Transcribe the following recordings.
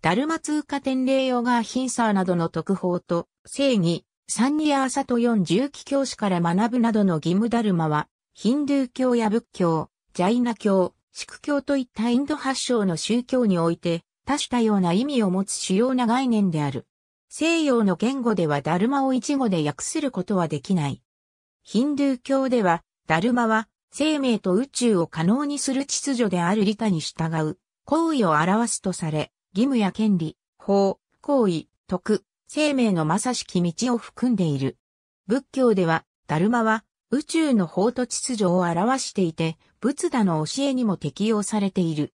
ダルマ通過天霊ヨガーヒンサーなどの特報と、正義、サンニアーサト四重気教師から学ぶなどの義務ダルマは、ヒンドゥー教や仏教、ジャイナ教、シク教といったインド発祥の宗教において、多種多様な意味を持つ主要な概念である。西洋の言語ではダルマを一語で訳することはできない。ヒンドゥー教では、ダルマは、生命と宇宙を可能にする秩序である理科に従う、行為を表すとされ、義務や権利、法、行為、徳、生命のまさしき道を含んでいる。仏教では、ダルマは宇宙の法と秩序を表していて、仏陀の教えにも適用されている。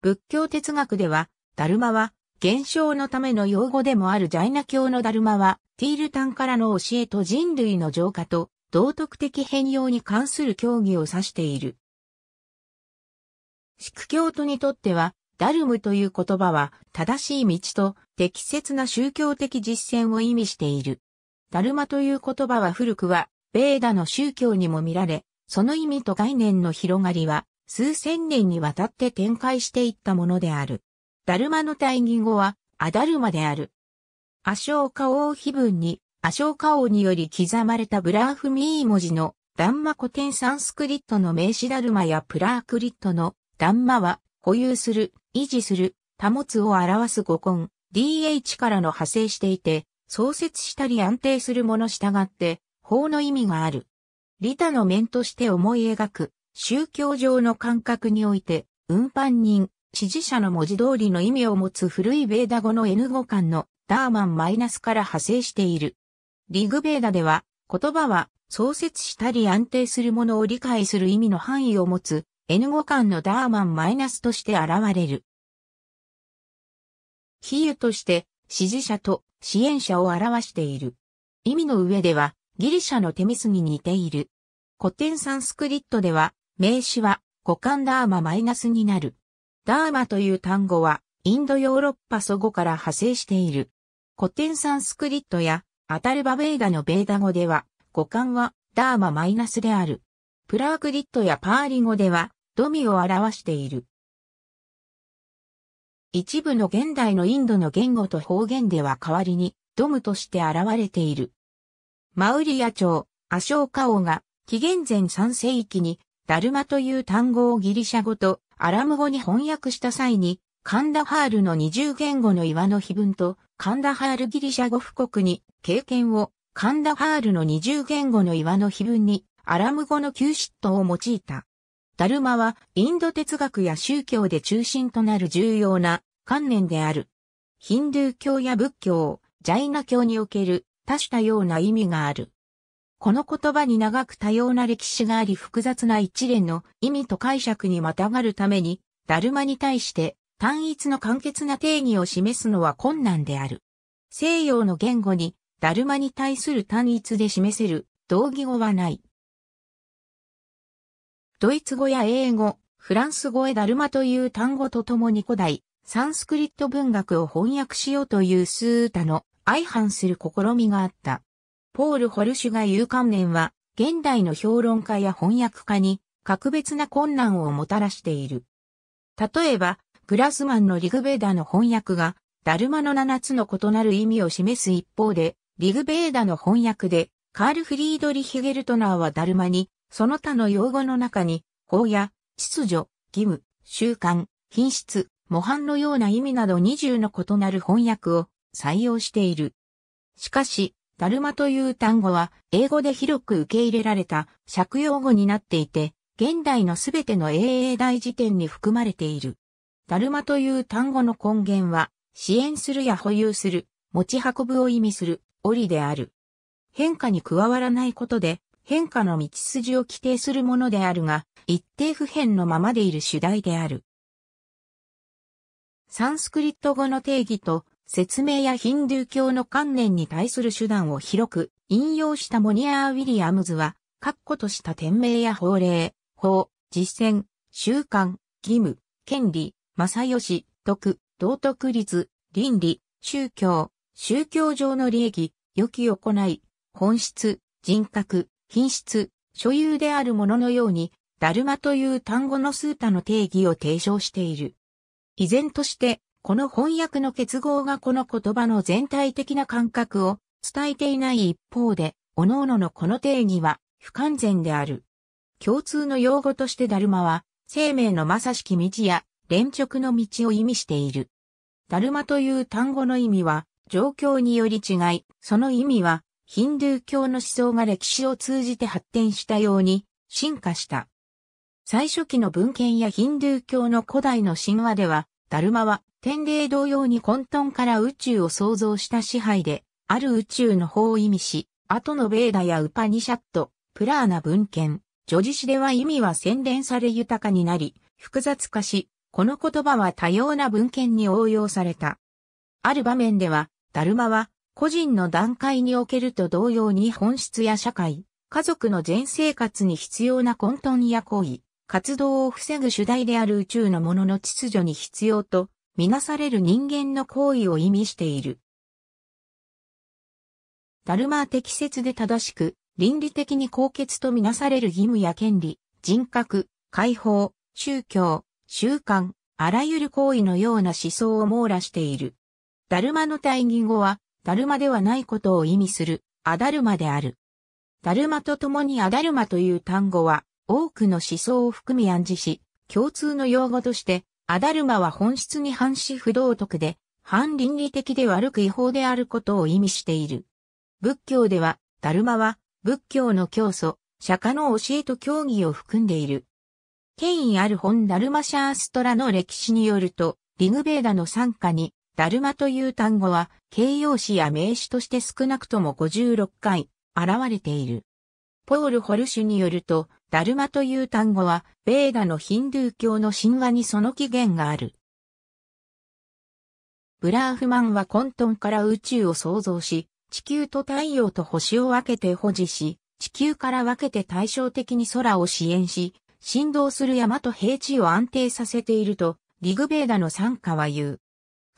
仏教哲学では、ダルマは、現象のための用語でもあるジャイナ教のダルマは、ティールタンからの教えと人類の浄化と、道徳的変容に関する教義を指している。シ教徒にとっては、ダルムという言葉は正しい道と適切な宗教的実践を意味している。ダルマという言葉は古くはベーダの宗教にも見られ、その意味と概念の広がりは数千年にわたって展開していったものである。ダルマの対義語はアダルマである。アショーカ王碑文にアショーカ王により刻まれたブラーフミー文字のダンマ古典サンスクリットの名詞ダルマやプラークリットのダンマは固有する維持する、保つを表す語根、dh からの派生していて、創設したり安定するもの従って、法の意味がある。利他の面として思い描く、宗教上の感覚において、運搬人、支持者の文字通りの意味を持つ古いベーダ語の N5 間のダーマンマイナスから派生している。リグベーダでは、言葉は創設したり安定するものを理解する意味の範囲を持つ N5 巻のダーマンマイナスとして現れる。比喩として支持者と支援者を表している。意味の上ではギリシャのテミスに似ている。古典サンスクリットでは名詞は五感ダーママイナスになる。ダーマという単語はインドヨーロッパ祖語から派生している。古典サンスクリットやアタルバベーダのベーダ語では五感はダーママイナスである。プラークリットやパーリ語ではドミを表している。一部の現代のインドの言語と方言では代わりに、ドムとして現れている。マウリア朝、アショーカ王が、紀元前3世紀に、ダルマという単語をギリシャ語とアラム語に翻訳した際に、カンダハールの二重言語の岩の碑文と、カンダハールギリシャ語布国に、経験を、カンダハールの二重言語の岩の碑文に、アラム語の旧嫉妬を用いた。ダルマはインド哲学や宗教で中心となる重要な観念である。ヒンドゥー教や仏教、ジャイナ教における多種多様な意味がある。この言葉に長く多様な歴史があり複雑な一連の意味と解釈にまたがるために、ダルマに対して単一の簡潔な定義を示すのは困難である。西洋の言語にダルマに対する単一で示せる同義語はない。ドイツ語や英語、フランス語へダルマという単語とともに古代、サンスクリット文学を翻訳しようというスータの相反する試みがあった。ポール・ホルシュが言う観念は、現代の評論家や翻訳家に格別な困難をもたらしている。例えば、グラスマンのリグベーダの翻訳が、ダルマの七つの異なる意味を示す一方で、リグベーダの翻訳で、カール・フリードリヒ・ゲルトナーはダルマにその他の用語の中に、法や、秩序、義務、習慣、品質、模範のような意味など20の異なる翻訳を採用している。しかし、ダルマという単語は英語で広く受け入れられた借用語になっていて、現代のすべての英英大辞典に含まれている。ダルマという単語の根源は、支援するや保有する、持ち運ぶを意味する、折である。変化に加わらないことで、変化の道筋を規定するものであるが、一定不変のままでいる主題である。サンスクリット語の定義と説明やヒンドゥー教の観念に対する手段を広く引用したモニアー・ウィリアムズは、確固とした天命や法令、法、実践、習慣、義務、権利、正義、徳、道徳律、倫理、宗教、宗教上の利益、良き行い、本質、人格、品質、所有であるもののように、ダルマという単語の数多の定義を提唱している。依然として、この翻訳の結合がこの言葉の全体的な感覚を伝えていない一方で、各々のこの定義は不完全である。共通の用語としてダルマは、生命のまさしき道や、連直の道を意味している。ダルマという単語の意味は、状況により違い、その意味は、ヒンドゥー教の思想が歴史を通じて発展したように進化した。最初期の文献やヒンドゥー教の古代の神話では、ダルマは天霊同様に混沌から宇宙を創造した支配で、ある宇宙の方を意味し、後のベーダやウパニシャット、プラーナ文献、ジョジシでは意味は洗練され豊かになり、複雑化し、この言葉は多様な文献に応用された。ある場面では、ダルマは個人の段階におけると同様に本質や社会、家族の全生活に必要な混沌や行為、活動を防ぐ主題である宇宙のものの秩序に必要と、みなされる人間の行為を意味している。ダルマは適切で正しく、倫理的に高潔とみなされる義務や権利、人格、解放、宗教、習慣、あらゆる行為のような思想を網羅している。ダルマの対義語は、ダルマではないことを意味する、アダルマである。ダルマと共にアダルマという単語は、多くの思想を含み暗示し、共通の用語として、アダルマは本質に反し不道徳で、反倫理的で悪く違法であることを意味している。仏教では、ダルマは、仏教の教祖、釈迦の教えと教義を含んでいる。権威ある本ダルマシャーストラの歴史によると、リグベーダの参加に、ダルマという単語は形容詞や名詞として少なくとも56回現れている。ポール・ホルシュによると、ダルマという単語は、ベーダのヒンドゥー教の神話にその起源がある。ブラーフマンは混沌から宇宙を創造し、地球と太陽と星を分けて保持し、地球から分けて対照的に空を支援し、振動する山と平地を安定させていると、リグベーダの参加は言う。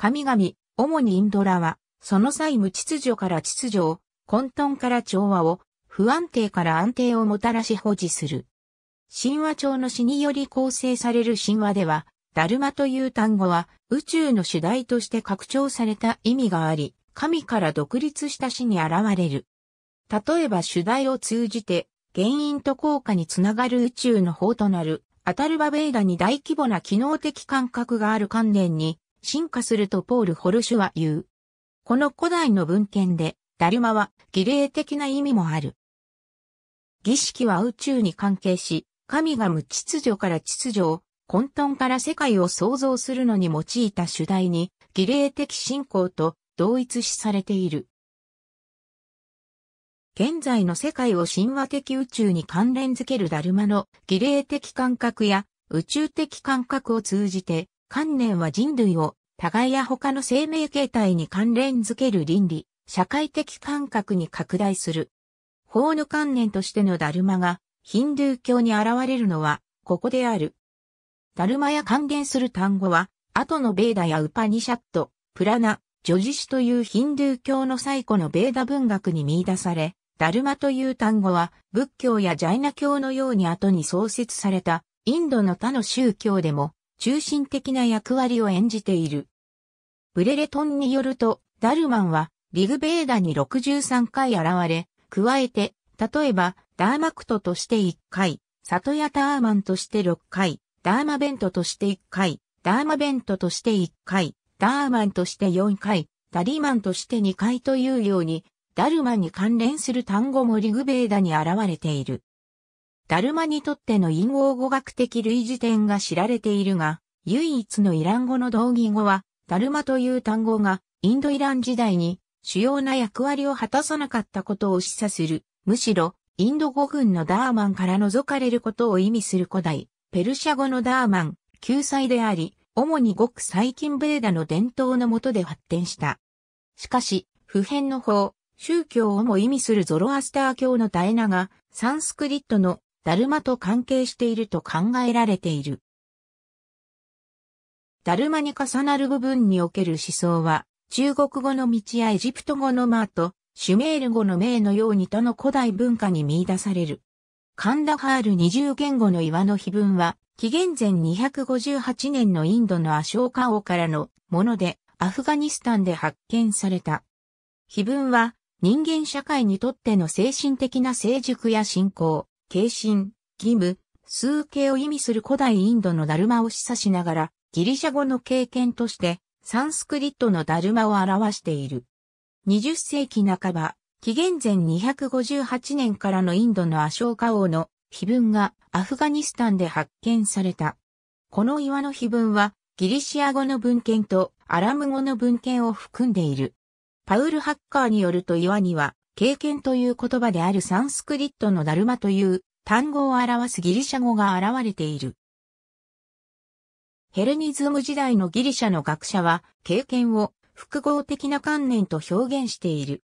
神々、主にインドラは、その際無秩序から秩序を、混沌から調和を、不安定から安定をもたらし保持する。神話調の詩により構成される神話では、ダルマという単語は宇宙の主題として拡張された意味があり、神から独立した詩に現れる。例えば主題を通じて、原因と効果につながる宇宙の法となる、アタルバベーダに大規模な機能的感覚がある観念に進化するとポール・ホルシュは言う。この古代の文献で、ダルマは儀礼的な意味もある。儀式は宇宙に関係し、神が無秩序から秩序を、混沌から世界を創造するのに用いた主題に、儀礼的信仰と同一視されている。現在の世界を神話的宇宙に関連づけるダルマの儀礼的感覚や宇宙的感覚を通じて観念は人類を互いや他の生命形態に関連づける倫理、社会的感覚に拡大する。法の観念としてのダルマがヒンドゥー教に現れるのはここである。ダルマや還元する単語は後のベーダやウパニシャット、プラナ、ジョジシというヒンドゥー教の最古のベーダ文学に見出され、ダルマという単語は仏教やジャイナ教のように後に創設されたインドの他の宗教でも中心的な役割を演じている。ブレレトンによると、ダルマンは、リグベーダに63回現れ、加えて、例えば、ダーマクトとして1回、サトヤターマンとして6回、ダーマベントとして1回、ダーマベントとして1回、ダーマンとして4回、ダリマンとして2回というように、ダルマンに関連する単語もリグベーダに現れている。ダルマにとっての陰謀語学的類似点が知られているが、唯一のイラン語の同義語は、ダルマという単語がインドイラン時代に主要な役割を果たさなかったことを示唆する。むしろ、インド語群のダーマンから除かれることを意味する古代、ペルシャ語のダーマン、救済であり、主にごく最近ベーダの伝統のもとで発展した。しかし、普遍の法、宗教をも意味するゾロアスター教のダえナが、サンスクリットのだるまと関係していると考えられている。だるまに重なる部分における思想は、中国語の道やエジプト語のマーと、シュメール語の名のように他の古代文化に見出される。カンダハール20言語の岩の碑文は、紀元前258年のインドのアショーカ王からのもので、アフガニスタンで発見された。碑文は、人間社会にとっての精神的な成熟や信仰、軽心、義務、数形を意味する古代インドのダルマを示唆しながら、ギリシャ語の経験として、サンスクリットのダルマを表している。20世紀半ば、紀元前258年からのインドのアショーカ王の碑文がアフガニスタンで発見された。この岩の碑文はギリシア語の文献とアラム語の文献を含んでいる。パウル・ハッカーによると岩には経験という言葉であるサンスクリットのダルマという単語を表すギリシャ語が現れている。ヘレニズム時代のギリシャの学者は、経験を複合的な観念と表現している。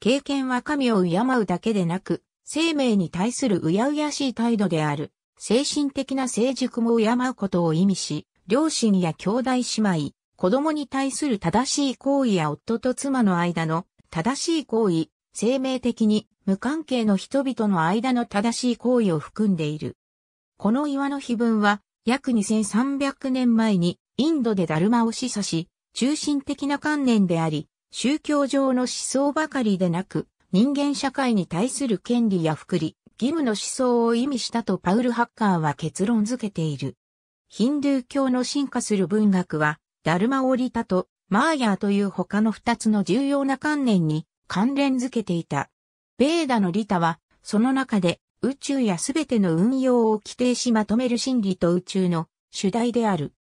経験は神を敬うだけでなく、生命に対するうやうやしい態度である、精神的な成熟も敬うことを意味し、両親や兄弟姉妹、子供に対する正しい行為や夫と妻の間の正しい行為、生命的に無関係の人々の間の正しい行為を含んでいる。この岩の碑文は約2300年前にインドでダルマを示唆し、中心的な観念であり、宗教上の思想ばかりでなく、人間社会に対する権利や福利、義務の思想を意味したとパウル・ハッカーは結論づけている。ヒンドゥー教の進化する文学は、ダルマオリタとマーヤーという他の二つの重要な観念に関連づけていた。ベーダのリタは、その中で宇宙やすべての運用を規定しまとめる真理と宇宙の主題である。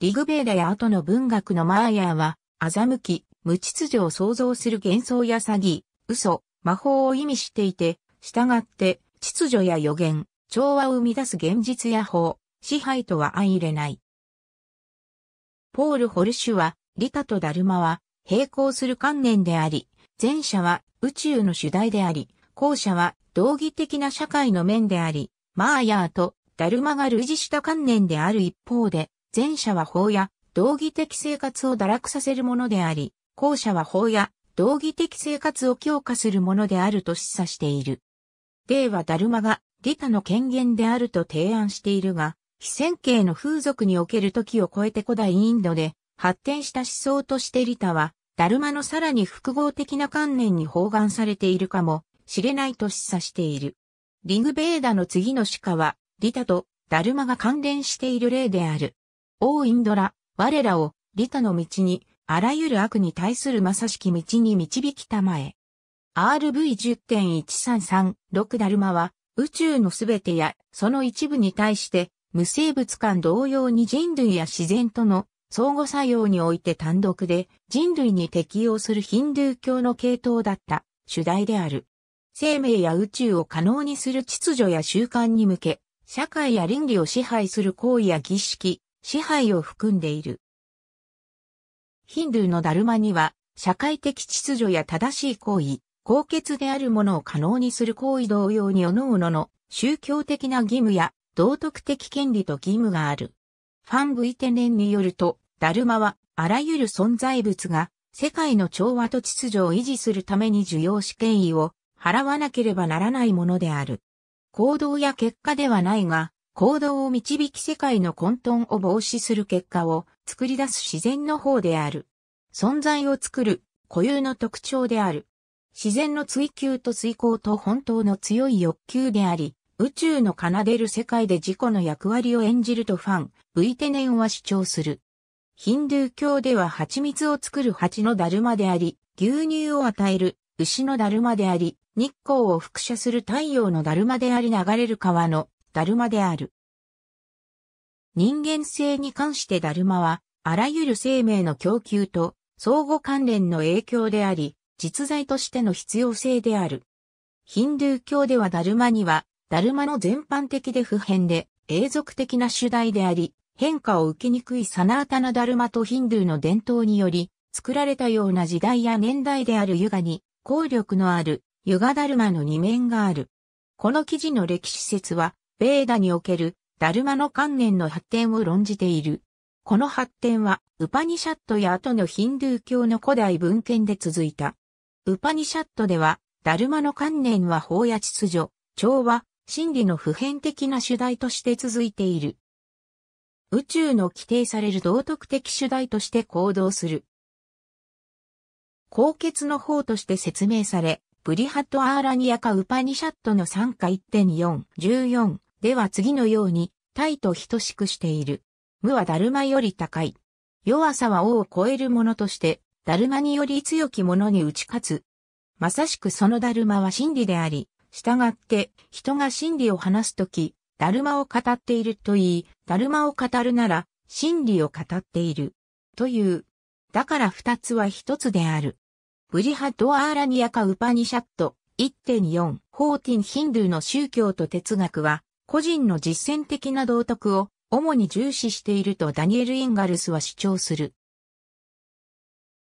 リグベーダや後の文学のマーヤーは、欺き、無秩序を創造する幻想や詐欺、嘘、魔法を意味していて、従って、秩序や予言、調和を生み出す現実や法、支配とは相入れない。ポール・ホルシュは、利他とダルマは、並行する観念であり、前者は宇宙の主題であり、後者は道義的な社会の面であり、マーヤーとダルマが類似した観念である一方で、前者は法や道義的生活を堕落させるものであり、後者は法や道義的生活を強化するものであると示唆している。例はダルマが利他の権限であると提案しているが、非線形の風俗における時を超えて古代インドで発展した思想としてリタはダルマのさらに複合的な観念に包含されているかもしれないと示唆している。リグベーダの次の鹿は、リタとダルマが関連している例である。オーインドラ、我らをリタの道に、あらゆる悪に対するまさしき道に導きたまえ。RV10.1336 ダルマは、宇宙のすべてやその一部に対して、無生物間同様に人類や自然との相互作用において単独で人類に適応するヒンドゥー教の系統だった主題である。生命や宇宙を可能にする秩序や習慣に向け、社会や倫理を支配する行為や儀式、支配を含んでいる。ヒンドゥーのダルマには、社会的秩序や正しい行為、高潔であるものを可能にする行為同様に各々の宗教的な義務や道徳的権利と義務がある。ファン・ブイテネンによると、ダルマは、あらゆる存在物が、世界の調和と秩序を維持するために受容試験意を払わなければならないものである。行動や結果ではないが、行動を導き世界の混沌を防止する結果を作り出す自然の方である。存在を作る固有の特徴である。自然の追求と遂行と本当の強い欲求であり、宇宙の奏でる世界で自己の役割を演じるとファン、ブイテネンは主張する。ヒンドゥー教では蜂蜜を作る蜂のだるまであり、牛乳を与える牛のだるまであり、日光を輻射する太陽のだるまであり流れる川のだるまである。人間性に関してだるまは、あらゆる生命の供給と相互関連の影響であり、実在としての必要性である。ヒンドゥー教ではダルマには、ダルマの全般的で普遍で永続的な主題であり、変化を受けにくいサナータナダルマとヒンドゥーの伝統により、作られたような時代や年代であるユガに、効力のあるユガダルマの二面がある。この記事の歴史説は、ベーダにおけるダルマの観念の発展を論じている。この発展は、ウパニシャットや後のヒンドゥー教の古代文献で続いた。ウパニシャットでは、ダルマの観念は法や秩序、調和、真理の普遍的な主題として続いている。宇宙の規定される道徳的主題として行動する。高血の方として説明され、ブリハット・アーラニアカ・ウパニシャットの参加1.4.14では次のように、体と等しくしている。無はダルマより高い。弱さは王を超えるものとして、ダルマにより強き者に打ち勝つ。まさしくそのダルマは真理であり、従って人が真理を話すとき、ダルマを語っていると言い、ダルマを語るなら、真理を語っている。という。だから二つは一つである。ブリハドアーラニアカウパニシャット1.4ホーティンヒンドゥーの宗教と哲学は、個人の実践的な道徳を主に重視しているとダニエル・インガルスは主張する。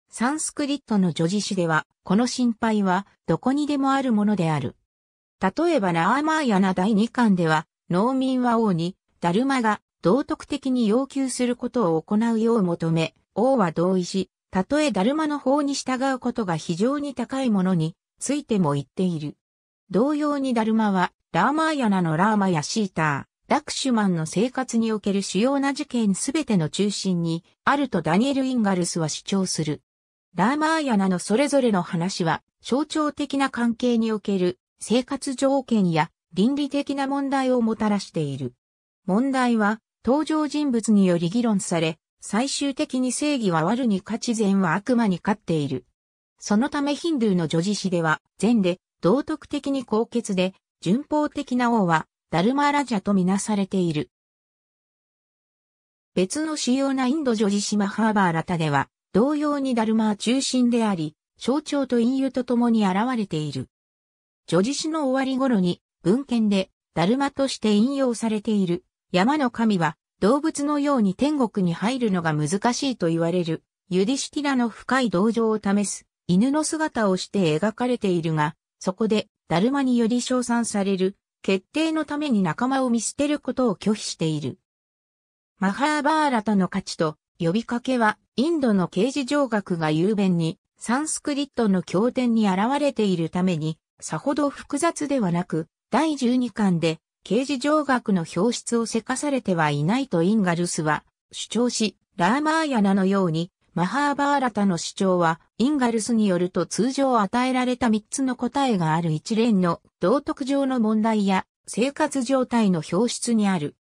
サンスクリットの女子詩では、この心配はどこにでもあるものである。例えばラーマーヤナ第2巻では、農民は王に、ダルマが道徳的に要求することを行うよう求め、王は同意し、たとえダルマの法に従うことが非常に高いものについても言っている。同様にダルマは、ラーマーヤナのラーマやシーター、ラクシュマンの生活における主要な事件すべての中心に、あるとダニエル・インガルスは主張する。ラーマーヤナのそれぞれの話は、象徴的な関係における生活条件や倫理的な問題をもたらしている。問題は、登場人物により議論され、最終的に正義は悪に勝ち善は悪魔に勝っている。そのためヒンドゥーの女児詩では、善で、道徳的に高潔で、順法的な王は、ダルマーラジャとみなされている。別の主要なインド女児詩マハーバーラタでは、同様にダルマー中心であり、象徴と隠喩と共に現れている。女児詩の終わり頃に、文献で、ダルマとして引用されている、山の神は、動物のように天国に入るのが難しいと言われる、ユディシティラの深い同情を試す、犬の姿をして描かれているが、そこで、ダルマにより称賛される、決定のために仲間を見捨てることを拒否している。マハーバーラタの価値と呼びかけは、インドの刑事上学が雄弁に、サンスクリットの経典に現れているために、さほど複雑ではなく、第12巻で、刑事上学の表出をせかされてはいないとインガルスは主張し、ラーマーヤナのように、マハーバーラタの主張は、インガルスによると通常与えられた3つの答えがある一連の道徳上の問題や生活状態の表出にある。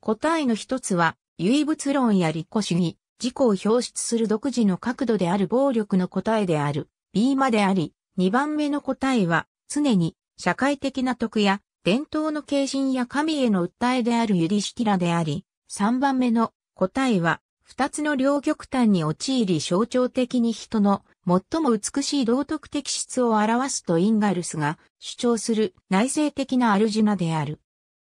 答えの一つは、唯物論や立己主義、自己を表出する独自の角度である暴力の答えである、B まであり、2番目の答えは、常に社会的な徳や伝統の敬神や神への訴えであるユリシキラであり、3番目の答えは、二つの両極端に陥り象徴的に人の最も美しい道徳的質を表すとインガルスが主張する内政的なアルジュナである。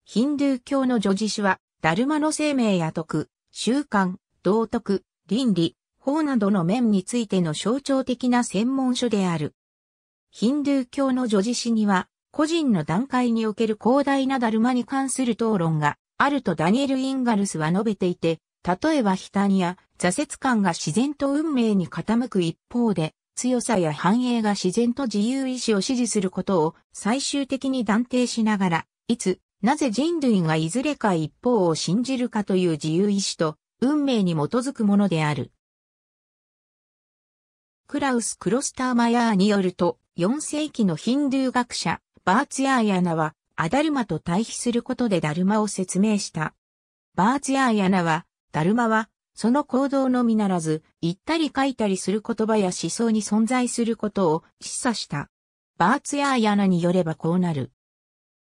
ヒンドゥー教の叙事詩は、ダルマの生命や徳、習慣、道徳、倫理、法などの面についての象徴的な専門書である。ヒンドゥー教の叙事詩には、個人の段階における広大なダルマに関する討論があるとダニエル・インガルスは述べていて、例えば悲嘆や挫折感が自然と運命に傾く一方で、強さや繁栄が自然と自由意志を支持することを最終的に断定しながら、いつ、なぜ人類がいずれか一方を信じるかという自由意志と運命に基づくものである。クラウス・クロスターマヤーによると、4世紀のヒンドゥー学者、バーツヤーヤナは、アダルマと対比することでダルマを説明した。バーツヤーヤナは、ダルマは、その行動のみならず、言ったり書いたりする言葉や思想に存在することを示唆した。バーツヤーヤナによればこうなる。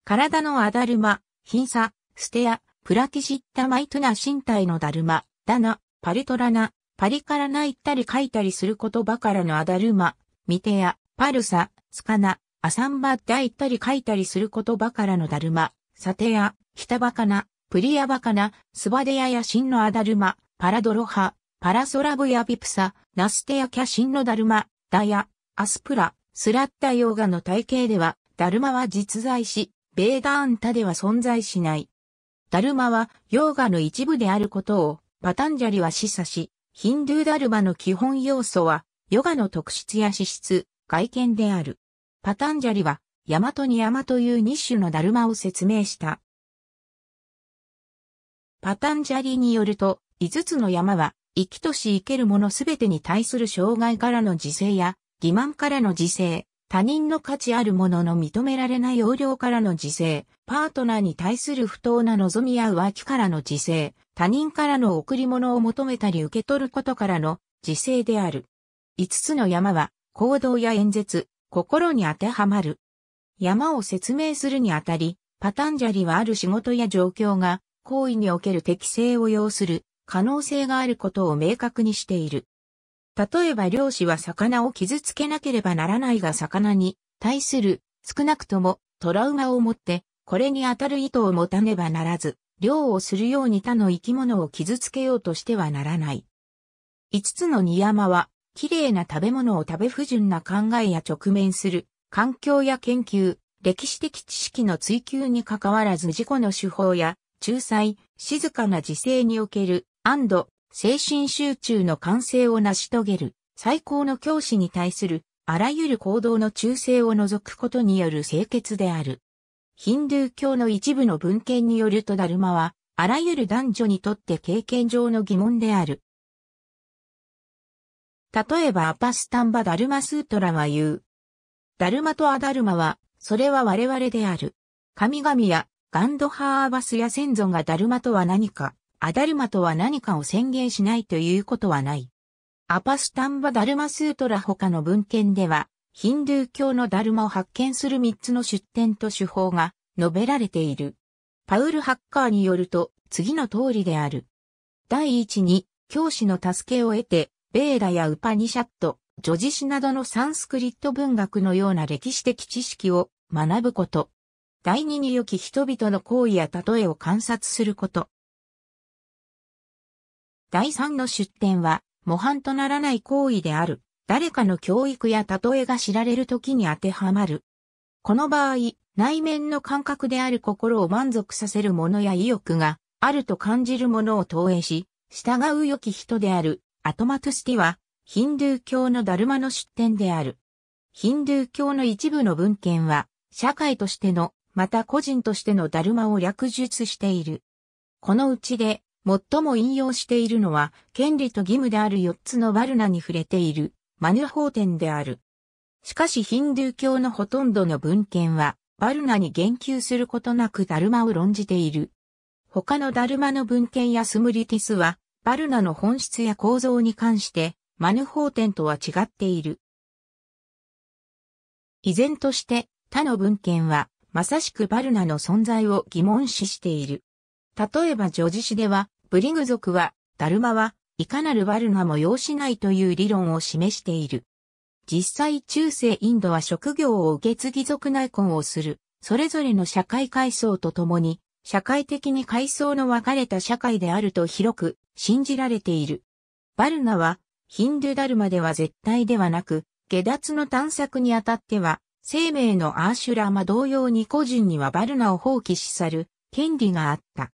体のアダルマ、貧サ、ステア、プラティシッタマイトナ身体のダルマ、ダナ、パリトラナ、パリからな行ったり書いたりする言葉からのアダルマ、ミテア、パルサ、スカナ、アサンバってったり書いたりする言葉からのだるま、サテヤ、ヒタバカナ、プリヤバカナ、スバデヤやシンのアダルマ、パラドロハ、パラソラブやビプサ、ナステヤキャシンのダルマ、ダヤ、アスプラ、スラッタヨーガの体系では、ダルマは実在し、ベーダーンタでは存在しない。ダルマはヨーガの一部であることを、パタンジャリは示唆し、ヒンドゥーダルマの基本要素は、ヨガの特質や資質、外見である。パタンジャリは、ヤマトにヤマという2種のダルマを説明した。パタンジャリによると、5つの山は、生きとし生けるものすべてに対する障害からの自制や、欺瞞からの自制、他人の価値あるものの認められない要領からの自制、パートナーに対する不当な望みや浮気からの自制、他人からの贈り物を求めたり受け取ることからの自制である。5つの山は、行動や演説、心に当てはまる。山を説明するにあたり、パタンジャリはある仕事や状況が行為における適性を要する可能性があることを明確にしている。例えば漁師は魚を傷つけなければならないが魚に対する少なくともトラウマを持ってこれに当たる意図を持たねばならず、漁をするように他の生き物を傷つけようとしてはならない。五つの荷山は綺麗な食べ物を食べ不順な考えや直面する、環境や研究、歴史的知識の追求に関わらず自己の手法や、仲裁、静かな自制における、安精神集中の完成を成し遂げる、最高の教師に対する、あらゆる行動の忠誠を除くことによる清潔である。ヒンドゥー教の一部の文献によるとダルマは、あらゆる男女にとって経験上の疑問である。例えばアパスタンバダルマスートラは言う。ダルマとアダルマは、それは我々である。神々やガンドハーバスや先祖がダルマとは何か、アダルマとは何かを宣言しないということはない。アパスタンバダルマスートラ他の文献では、ヒンドゥー教のダルマを発見する3つの出典と手法が述べられている。パウル・ハッカーによると、次の通りである。第一に、教師の助けを得て、ベーダやウパニシャット、ョジ詩などのサンスクリット文学のような歴史的知識を学ぶこと。第二に良き人々の行為や例えを観察すること。第三の出典は、模範とならない行為である。誰かの教育や例えが知られる時に当てはまる。この場合、内面の感覚である心を満足させるものや意欲があると感じるものを投影し、従う良き人であるアトマトスティは、ヒンドゥー教のダルマの出典である。ヒンドゥー教の一部の文献は、社会としての、また個人としてのダルマを略述している。このうちで、最も引用しているのは、権利と義務である4つのバルナに触れている、マヌ法典である。しかしヒンドゥー教のほとんどの文献は、バルナに言及することなくダルマを論じている。他のダルマの文献やスムリティスは、バルナの本質や構造に関して、マヌ法典とは違っている。依然として他の文献はまさしくバルナの存在を疑問視している。例えばジョジシでは、ブリグ族は、ダルマは、いかなるバルナも要しないという理論を示している。実際中世インドは職業を受け継ぎ族内婚をする、それぞれの社会階層とともに、社会的に階層の分かれた社会であると広く信じられている。バルナは、ヒンドゥダルマでは絶対ではなく、下脱の探索にあたっては、生命のアーシュラマ同様に個人にはバルナを放棄し去る権利があった。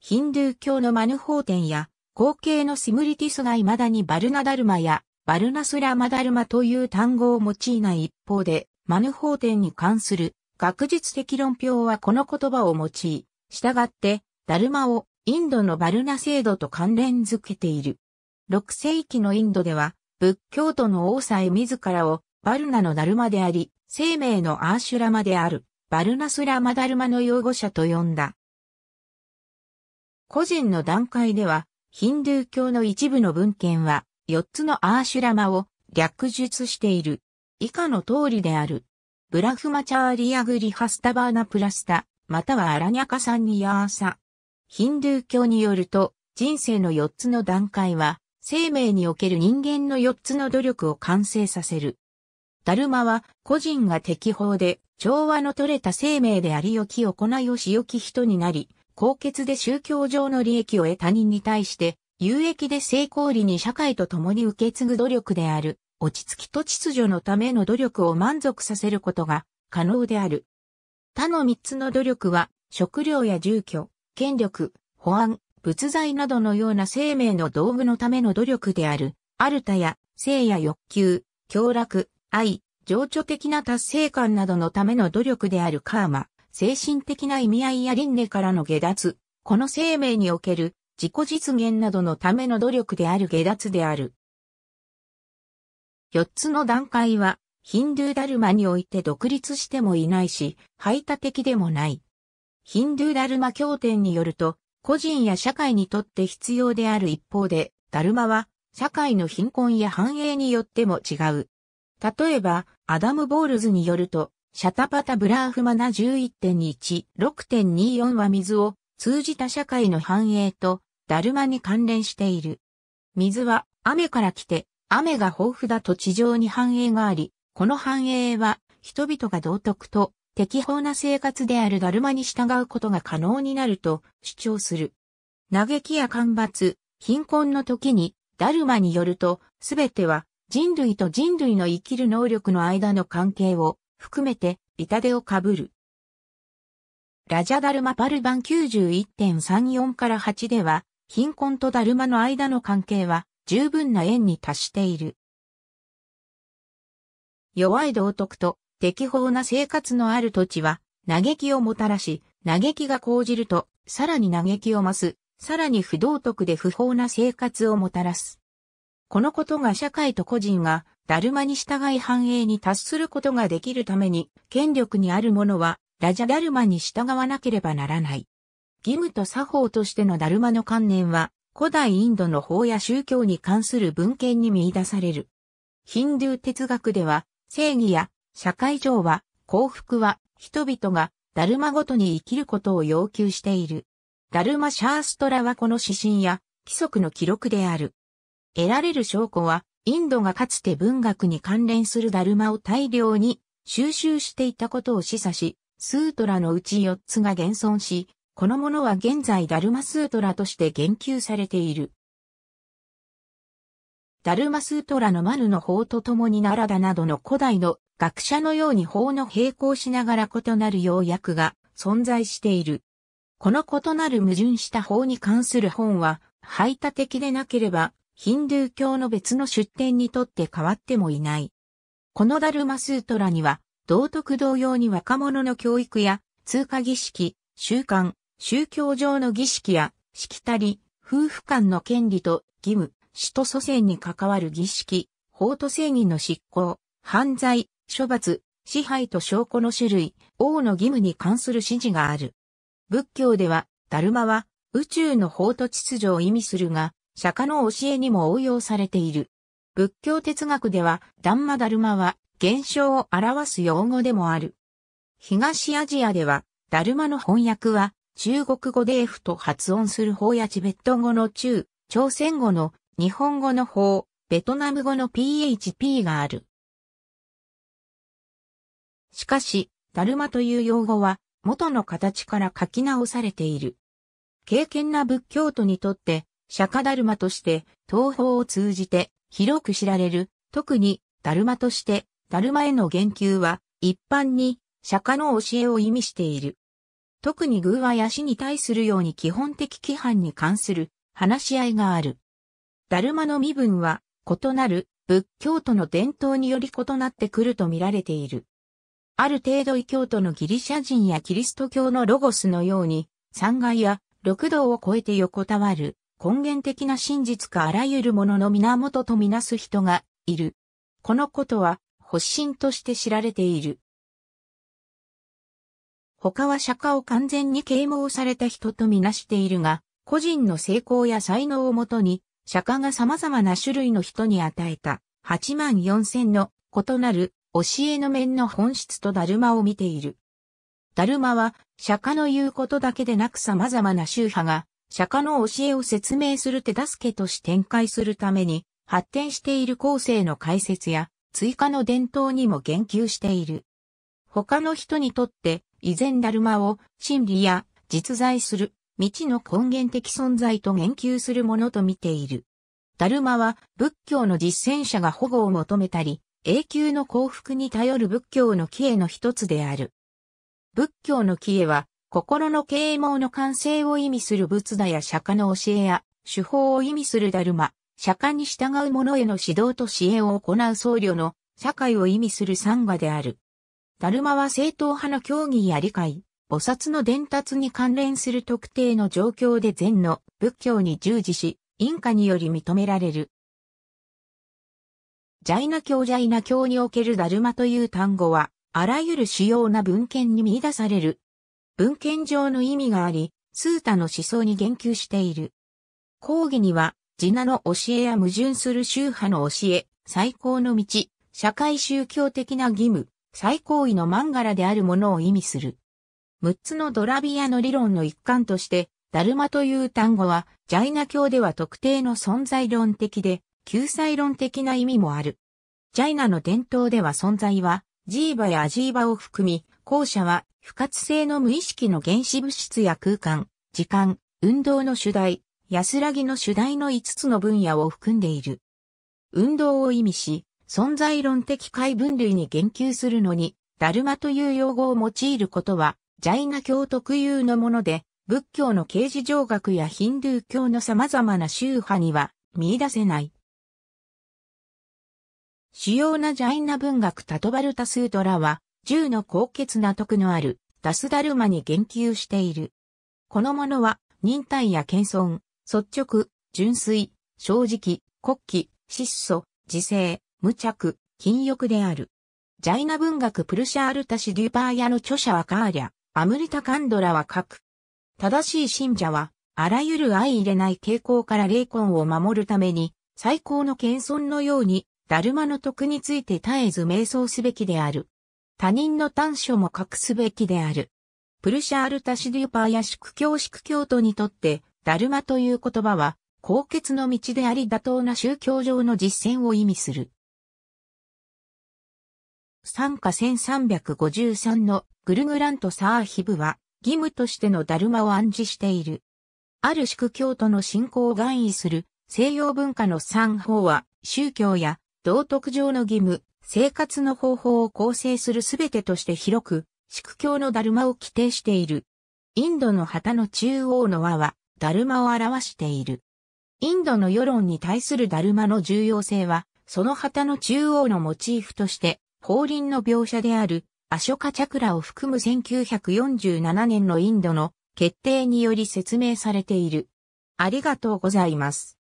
ヒンドゥー教のマヌ法典や、後継のシムリティスが未だにバルナダルマやバルナスラマダルマという単語を用いない一方で、マヌ法典に関する学術的論評はこの言葉を用い、したがって、ダルマをインドのバルナ制度と関連づけている。6世紀のインドでは、仏教徒の王え自らをバルナのダルマであり、生命のアーシュラマである、バルナスラマダルマの擁護者と呼んだ。個人の段階では、ヒンドゥー教の一部の文献は、4つのアーシュラマを略述している。以下の通りである。ブラフマチャーリアグリハスタバーナプラスタ、またはアラニャカさんにやーさ。ヒンドゥー教によると、人生の4つの段階は、生命における人間の4つの努力を完成させる。ダルマは、個人が適法で、調和の取れた生命であり良き行いをし良き人になり、高潔で宗教上の利益を得他人に対して、有益で成功理に社会と共に受け継ぐ努力である、落ち着きと秩序のための努力を満足させることが可能である。他の三つの努力は、食料や住居、権力、保安、仏材などのような生命の道具のための努力である、アルタや、性や欲求、享楽、愛、情緒的な達成感などのための努力であるカーマ、精神的な意味合いや輪廻からの下脱、この生命における自己実現などのための努力である下脱である。四つの段階は、ヒンドゥーダルマにおいて独立してもいないし、排他的でもない。ヒンドゥーダルマ経典によると、個人や社会にとって必要である一方で、ダルマは、社会の貧困や繁栄によっても違う。例えば、アダム・ボールズによると、シャタパタ・ブラーフマナ11.1、6.24は水を通じた社会の繁栄と、ダルマに関連している。水は雨から来て、雨が豊富だと地上に繁栄があり、この繁栄は、人々が道徳と適法な生活であるダルマに従うことが可能になると主張する。嘆きや干ばつ、貧困の時に、ダルマによると、すべては人類と人類の生きる能力の間の関係を含めて、痛手をかぶる。ラジャダルマパルバン91.34から8では、貧困とダルマの間の関係は十分な円に達している。弱い道徳と適法な生活のある土地は、嘆きをもたらし、嘆きが講じると、さらに嘆きを増す、さらに不道徳で不法な生活をもたらす。このことが社会と個人が、ダルマに従い繁栄に達することができるために、権力にある者は、ラジャダルマに従わなければならない。義務と作法としてのダルマの観念は、古代インドの法や宗教に関する文献に見出される。ヒンドゥー哲学では、正義や社会上は幸福は人々がダルマごとに生きることを要求している。ダルマシャーストラはこの指針や規則の記録である。得られる証拠は、インドがかつて文学に関連するダルマを大量に収集していたことを示唆し、スートラのうち4つが現存し、このものは現在ダルマスートラとして言及されている。ダルマスートラのマヌの法と共にナラダなどの古代の学者のように法の並行しながら異なる要約が存在している。この異なる矛盾した法に関する本は、排他的でなければ、ヒンドゥー教の別の出典にとって変わってもいない。このダルマスートラには、道徳同様に若者の教育や、通過儀式、習慣、宗教上の儀式や、しきたり、夫婦間の権利と義務、使徒祖先に関わる儀式、法と正義の執行、犯罪、処罰、支配と証拠の種類、王の義務に関する指示がある。仏教では、ダルマは宇宙の法と秩序を意味するが、釈迦の教えにも応用されている。仏教哲学では、ダンマダルマは現象を表す用語でもある。東アジアでは、ダルマの翻訳は、中国語で F と発音する法やチベット語の中、朝鮮語の日本語の法、ベトナム語の PHP がある。しかし、ダルマという用語は元の形から書き直されている。敬虔な仏教徒にとって、釈迦ダルマとして東方を通じて広く知られる、特にダルマとしてダルマへの言及は一般に釈迦の教えを意味している。特に偶話や死に対するように基本的規範に関する話し合いがある。ダルマの身分は異なる仏教徒の伝統により異なってくると見られている。ある程度異教徒のギリシャ人やキリスト教のロゴスのように、三階や六道を超えて横たわる根源的な真実かあらゆるものの源とみなす人がいる。このことは、発信として知られている。他は釈迦を完全に啓蒙された人とみなしているが、個人の成功や才能をもとに、釈迦が様々な種類の人に与えた8万4千の異なる教えの面の本質とダルマを見ている。ダルマは釈迦の言うことだけでなく様々な宗派が釈迦の教えを説明する手助けとし展開するために発展している後世の解説や追加の伝統にも言及している。他の人にとって依然ダルマを真理や実在する未知の根源的存在と言及するものと見ている。ダルマは仏教の実践者が保護を求めたり、永久の幸福に頼る仏教の帰依の一つである。仏教の帰依は、心の啓蒙の完成を意味する仏陀や釈迦の教えや、手法を意味するダルマ、釈迦に従う者への指導と支援を行う僧侶の社会を意味するンガである。ダルマは正統派の教義や理解、菩薩の伝達に関連する特定の状況で禅の仏教に従事し、因果により認められる。ジャイナ教ジャイナ教におけるダルマという単語は、あらゆる主要な文献に見出される。文献上の意味があり、スータの思想に言及している。講義には、ジナの教えや矛盾する宗派の教え、最高の道、社会宗教的な義務、最高位のマンガラであるものを意味する。6つのドラビアの理論の一環として、ダルマという単語は、ジャイナ教では特定の存在論的で、救済論的な意味もある。ジャイナの伝統では存在は、ジーバやアジーバを含み、後者は、不活性の無意識の原子物質や空間、時間、運動の主題、安らぎの主題の5つの分野を含んでいる。運動を意味し、存在論的解分類に言及するのに、ダルマという用語を用いることは、ジャイナ教特有のもので、仏教の刑事上学やヒンドゥー教の様々な宗派には見出せない。主要なジャイナ文学タトバルタスートラは、銃の高潔な徳のあるダスダルマに言及している。このものは、忍耐や謙遜、率直、純粋、正直、国旗、質素、自制、無着、禁欲である。ジャイナ文学プルシャールタシ・デュパーヤの著者はカーリャ、アムリタカンドラは書く。正しい信者は、あらゆる相入れない傾向から霊魂を守るために、最高の謙遜のように、ダルマの徳について絶えず瞑想すべきである。他人の短所も隠すべきである。プルシャールタシデューパーや宿教宿教徒にとって、ダルマという言葉は、高潔の道であり妥当な宗教上の実践を意味する。参加1353のグルグラントサーヒブは、義務としてのダルマを暗示している。ある宿教徒の信仰を含意する西洋文化の三法は、宗教や道徳上の義務、生活の方法を構成するすべてとして広く、宿教のダルマを規定している。インドの旗の中央の輪は、ダルマを表している。インドの世論に対するダルマの重要性は、その旗の中央のモチーフとして法輪の描写であるアショカチャクラを含む1947年のインドの決定により説明されている。ありがとうございます。